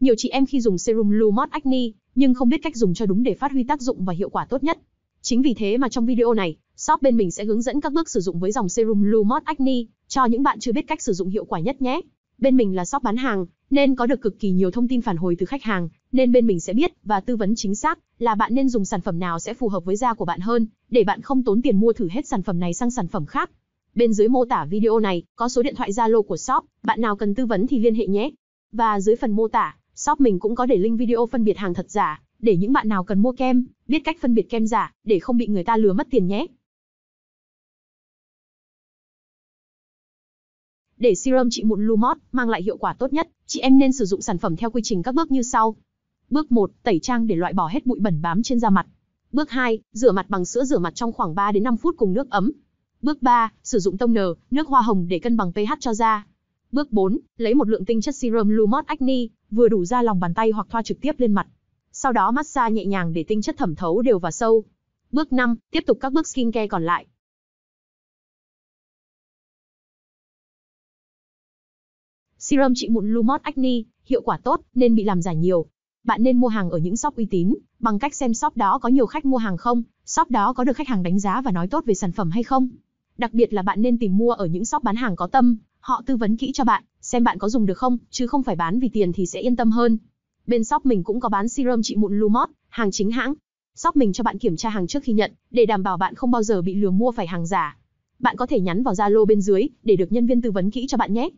Nhiều chị em khi dùng serum Lumot Acne, nhưng không biết cách dùng cho đúng để phát huy tác dụng và hiệu quả tốt nhất. Chính vì thế mà trong video này, shop bên mình sẽ hướng dẫn các bước sử dụng với dòng serum Lumot Acne cho những bạn chưa biết cách sử dụng hiệu quả nhất nhé. Bên mình là shop bán hàng, nên có được cực kỳ nhiều thông tin phản hồi từ khách hàng, nên bên mình sẽ biết và tư vấn chính xác là bạn nên dùng sản phẩm nào sẽ phù hợp với da của bạn hơn, để bạn không tốn tiền mua thử hết sản phẩm này sang sản phẩm khác. Bên dưới mô tả video này có số điện thoại Zalo của shop, bạn nào cần tư vấn thì liên hệ nhé. Và dưới phần mô tả shop mình cũng có để link video phân biệt hàng thật giả, để những bạn nào cần mua kem, biết cách phân biệt kem giả, để không bị người ta lừa mất tiền nhé. Để serum trị mụn Lumot mang lại hiệu quả tốt nhất, chị em nên sử dụng sản phẩm theo quy trình các bước như sau. Bước 1, tẩy trang để loại bỏ hết bụi bẩn bám trên da mặt. Bước 2, rửa mặt bằng sữa rửa mặt trong khoảng 3 đến 5 phút cùng nước ấm. Bước 3, sử dụng tông toner, nước hoa hồng để cân bằng pH cho da. Bước 4, lấy một lượng tinh chất serum Lumot Acne vừa đủ ra lòng bàn tay hoặc thoa trực tiếp lên mặt. Sau đó massage nhẹ nhàng để tinh chất thẩm thấu đều và sâu. Bước 5, tiếp tục các bước skincare còn lại. Serum trị mụn Lumos Acne, hiệu quả tốt nên bị làm giả nhiều. Bạn nên mua hàng ở những shop uy tín, bằng cách xem shop đó có nhiều khách mua hàng không, shop đó có được khách hàng đánh giá và nói tốt về sản phẩm hay không. Đặc biệt là bạn nên tìm mua ở những shop bán hàng có tâm, họ tư vấn kỹ cho bạn, xem bạn có dùng được không, chứ không phải bán vì tiền thì sẽ yên tâm hơn. Bên shop mình cũng có bán serum trị mụn Lumot, hàng chính hãng. Shop mình cho bạn kiểm tra hàng trước khi nhận, để đảm bảo bạn không bao giờ bị lừa mua phải hàng giả. Bạn có thể nhắn vào Zalo bên dưới để được nhân viên tư vấn kỹ cho bạn nhé.